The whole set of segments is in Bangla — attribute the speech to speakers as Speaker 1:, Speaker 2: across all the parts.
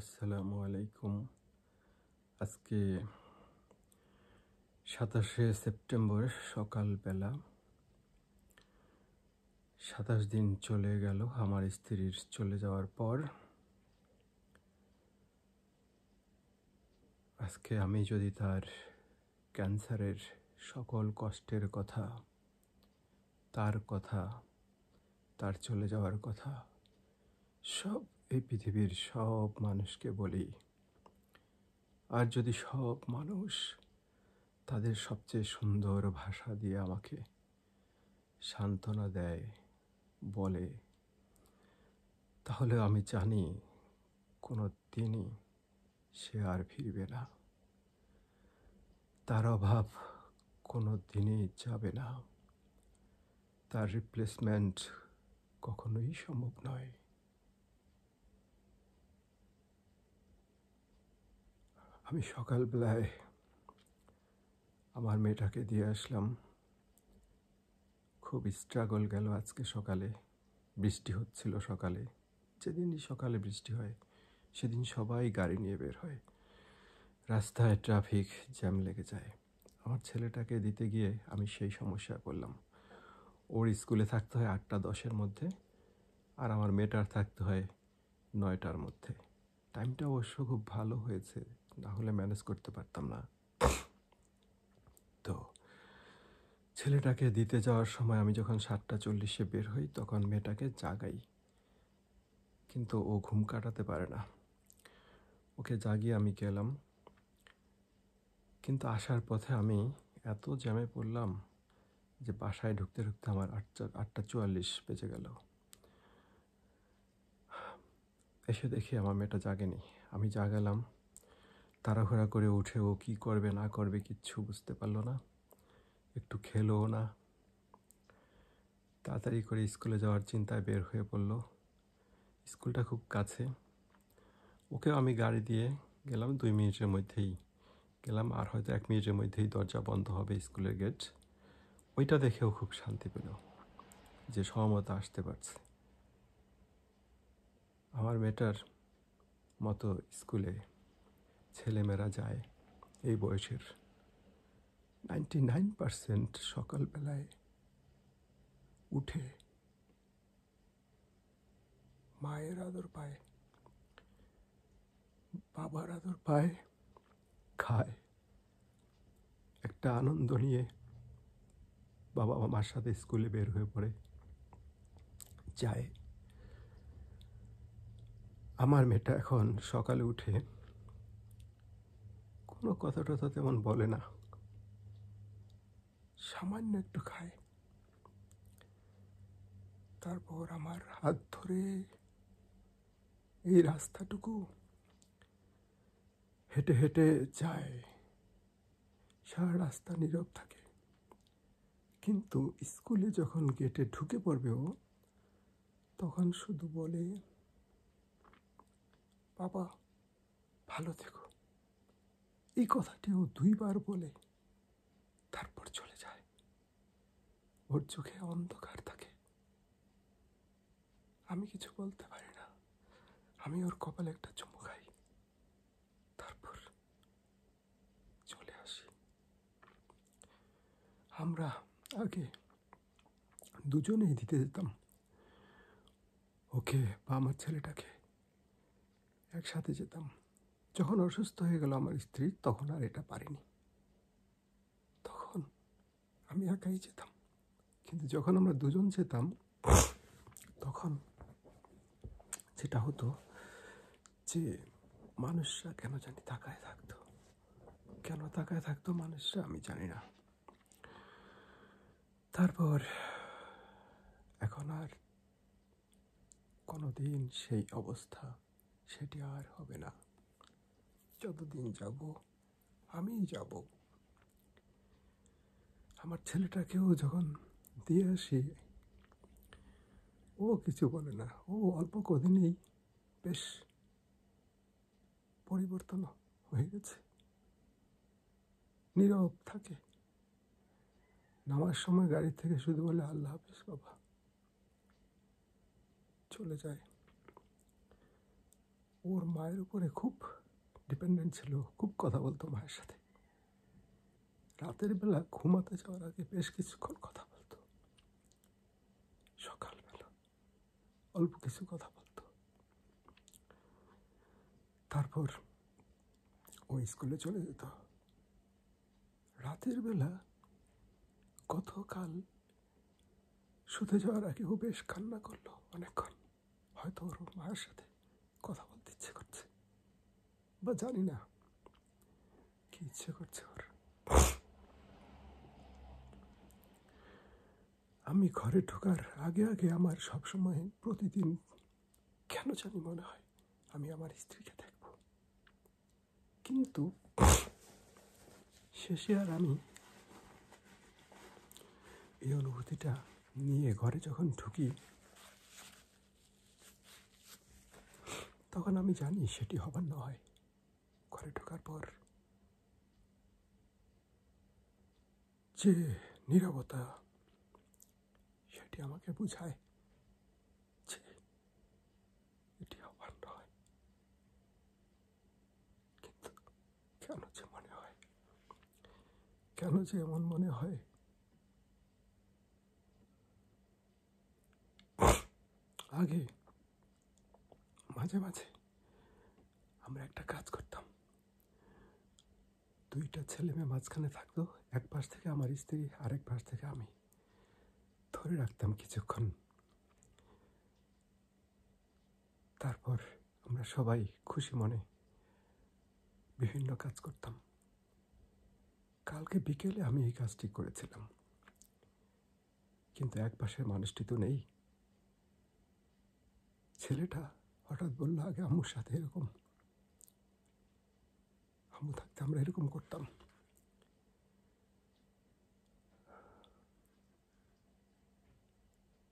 Speaker 1: আসসালামু আলাইকুম আজকে সাতাশে সেপ্টেম্বর সকালবেলা সাতাশ দিন চলে গেল আমার স্ত্রীর চলে যাওয়ার পর আজকে আমি যদি তার ক্যান্সারের সকল কষ্টের কথা তার কথা তার চলে যাওয়ার কথা সব এই পৃথিবীর সব মানুষকে বলি আর যদি সব মানুষ তাদের সবচেয়ে সুন্দর ভাষা দিয়ে আমাকে সান্ত্বনা দেয় বলে তাহলে আমি জানি কোনো দিনই সে আর ফিরবে না তার অভাব কোনো দিনই যাবে না তার রিপ্লেসমেন্ট কখনোই সম্ভব নয় আমি সকালবেলায় আমার মেয়েটাকে দিয়ে আসলাম খুব স্ট্রাগল গেল আজকে সকালে বৃষ্টি হচ্ছিল সকালে যেদিনই সকালে বৃষ্টি হয় সেদিন সবাই গাড়ি নিয়ে বের হয় রাস্তায় ট্রাফিক জ্যাম লেগে যায় আমার ছেলেটাকে দিতে গিয়ে আমি সেই সমস্যায় পড়লাম ওর স্কুলে থাকতে হয় আটটা দশের মধ্যে আর আমার মেয়েটার থাকতে হয় নয়টার মধ্যে টাইমটা অবশ্য খুব ভালো হয়েছে না হলে ম্যানেজ করতে পারতাম না তো ছেলেটাকে দিতে যাওয়ার সময় আমি যখন সাতটা চল্লিশে বের হই তখন মেয়েটাকে জাগাই কিন্তু ও ঘুম কাটাতে পারে না ওকে জাগিয়ে আমি গেলাম কিন্তু আসার পথে আমি এত জ্যামে পড়লাম যে বাসায় ঢুকতে ঢুকতে আমার আটটা আটটা চুয়াল্লিশ বেজে গেল এসে দেখি আমার মেয়েটা জাগেনি আমি জাগালাম তাড়াহুড়া করে উঠে ও কী করবে না করবে কিচ্ছু বুঝতে পারলো না একটু খেলো না তাড়াতাড়ি করে স্কুলে যাওয়ার চিন্তায় বের হয়ে পড়লো স্কুলটা খুব কাছে ওকেও আমি গাড়ি দিয়ে গেলাম দুই মিনিটের মধ্যেই গেলাম আর হয়তো এক মিনিটের মধ্যেই দরজা বন্ধ হবে স্কুলের গেট ওইটা দেখেও খুব শান্তি পেল যে সহমত আসতে পারছে আমার মেয়েটার মতো স্কুলে ছেলেমেয়েরা যায় এই বয়সের নাইনটি নাইন পারসেন্ট সকালবেলায় উঠে মায়ের আদর পায় বাবার আদর পায় খায় একটা আনন্দ নিয়ে বাবা মামার সাথে স্কুলে বের হয়ে পড়ে যায় আমার মেয়েটা এখন সকালে উঠে কোনো কথা টথা তেমন বলে না সামান্য একটু খায় তারপর আমার হাত ধরে এই রাস্তাটুকু হেঁটে হেঁটে যায় সারা রাস্তা নীরব থাকে কিন্তু স্কুলে যখন গেটে ঢুকে পড়বে ও তখন শুধু বলে বাবা ভালো থেকো এই কথাটিও দুইবার বলে তারপর চলে যায় ওর চোখে অন্ধকার থাকে আমি কিছু বলতে পারি না আমি ওর কপালে একটা চুমু খাই তারপর চলে আসি আমরা আগে দুজনেই দিতে যেতাম ওকে বা আমার ছেলেটাকে একসাথে যেতাম যখন অসুস্থ হয়ে গেল আমার স্ত্রী তখন আর এটা পারিনি তখন আমি একাই যেতাম কিন্তু যখন আমরা দুজন যেতাম তখন যেটা হতো যে মানুষরা কেন জানি তাকায় থাকতো কেন তাকায় থাকতো মানুষরা আমি জানি না তারপর এখন আর কোনোদিন সেই অবস্থা সেটি আর হবে না যতদিন যাব আমি যাব আমার ছেলেটাকেও যখন দিয়ে আসি ও কিছু বলে না ও অল্প কদিনেই বেশ পরিবর্তন হয়ে গেছে নীরব থাকে নামার সময় গাড়ি থেকে শুধু বলে আল্লাহ হাফিজ বাবা চলে যায় ওর মায়ের উপরে খুব ডিপেন্ডেন্ট ছিল খুব কথা বলতো মায়ের সাথে রাতের বেলা ঘুমাতে যাওয়ার আগে বেশ কিছুক্ষণ কথা বলতো সকালবেলা অল্প কিছু কথা বলতো তারপর ওই স্কুলে চলে যেত রাতের বেলা গতকাল শুতে যাওয়ার আগে ও বেশ কান্না করলো অনেকক্ষণ হয়তো ওর মায়ের সাথে কথা বলতে ইচ্ছে করছে বা জানি না কি ইচ্ছে করছে ওর আমি ঘরে ঢোকার আগে আগে আমার সবসময় প্রতিদিন কেন জানি মনে হয় আমি আমার স্ত্রীকে দেখব কিন্তু শেষে আর আমি এই অনুভূতিটা নিয়ে ঘরে যখন ঢুকি তখন আমি জানি সেটি হবার নয় ঘরে ঢোকার পর যে নিরবতা সেটি আমাকে বুঝায় যে এটি আমার নয় কিন্তু কেন যে মনে হয় কেন যে এমন মনে হয় আগে মাঝে মাঝে আমরা একটা কাজ করতাম দুইটা ছেলে মেয়ে মাঝখানে থাকতো এক পাশ থেকে আমার স্ত্রী আরেক পাশ থেকে আমি ধরে রাখতাম কিছুক্ষণ তারপর আমরা সবাই খুশি মনে বিভিন্ন কাজ করতাম কালকে বিকেলে আমি এই কাজটি করেছিলাম কিন্তু এক পাশের মানুষটি তো নেই ছেলেটা হঠাৎ বলল আগে আম্মুর সাথে এরকম আম্মু থাকতে আমরা এরকম করতাম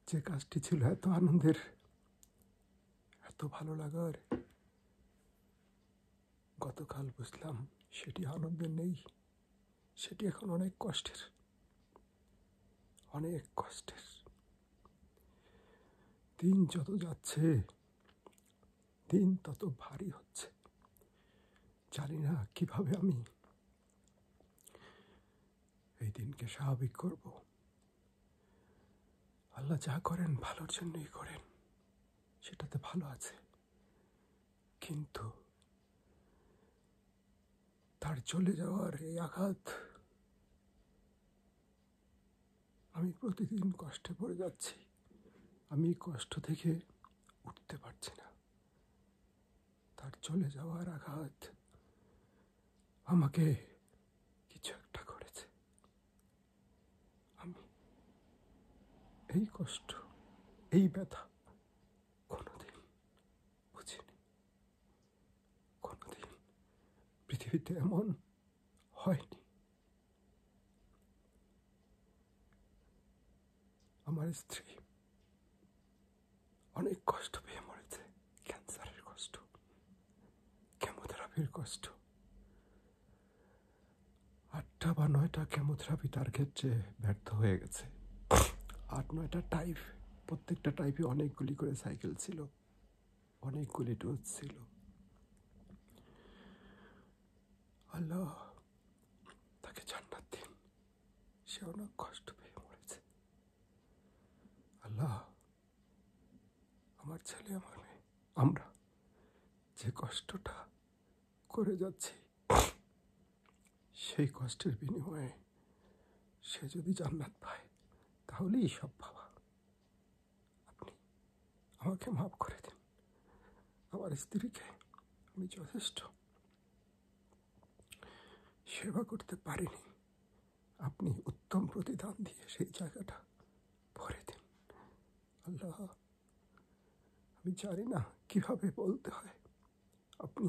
Speaker 1: যে কাজটি ছিল এত আনন্দের এত ভালো লাগার গতকাল বুঝলাম সেটি আনন্দের নেই সেটি এখন অনেক কষ্টের অনেক কষ্টের দিন যত যাচ্ছে দিন তত ভারী হচ্ছে জানি না কিভাবে আমি এই দিনকে স্বাভাবিক করব আল্লাহ যা করেন ভালোর জন্যই করেন সেটাতে ভালো আছে কিন্তু তার চলে যাওয়ার এই আঘাত আমি প্রতিদিন কষ্টে পড়ে যাচ্ছি আমি কষ্ট থেকে উঠতে পারছি না তার চলে যাওয়ার আঘাত আমাকে কিছু একটা করেছে আমি এই কষ্ট এই ব্যথা কোনোদিন বুঝিনি কোনোদিন পৃথিবীতে এমন হয়নি আমার স্ত্রী অনেক কষ্ট পেয়ে মরেছে ক্যান্সারের কষ্ট কেমোথেরাপির কষ্ট আটটা বা নয়টা কেমোথেরাপি তার ক্ষেত্রে ব্যর্থ হয়ে গেছে আট নয়টা টাইপ প্রত্যেকটা টাইপে অনেকগুলি করে সাইকেল ছিল অনেকগুলি ডোজ ছিল আল্লাহ তাকে জান্নাত দিন সে অনেক কষ্ট পেয়ে মরেছে আল্লাহ আমার ছেলে আমার মেয়ে আমরা যে কষ্টটা করে যাচ্ছি সেই কষ্টের বিনিময়ে সে যদি জান্নাত পায় তাহলেই সব পাওয়া আপনি আমাকে মাফ করে দিন আমার স্ত্রীকে আমি যথেষ্ট সেবা করতে পারিনি আপনি উত্তম প্রতিদান দিয়ে সেই জায়গাটা ভরে দিন আল্লাহ আমি জানি না কীভাবে বলতে হয় আপনি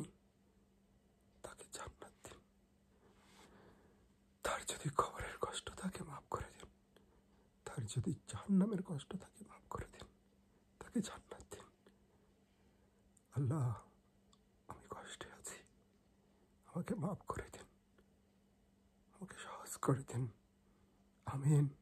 Speaker 1: যদি খবরের কষ্ট থাকে মাফ করে দিন তার যদি জাহান্নামের কষ্ট থাকে মাফ করে দিন তাকে জান্নাত দিন আল্লাহ আমি কষ্টে আছি আমাকে মাফ করে দিন আমাকে সহজ করে দিন আমিন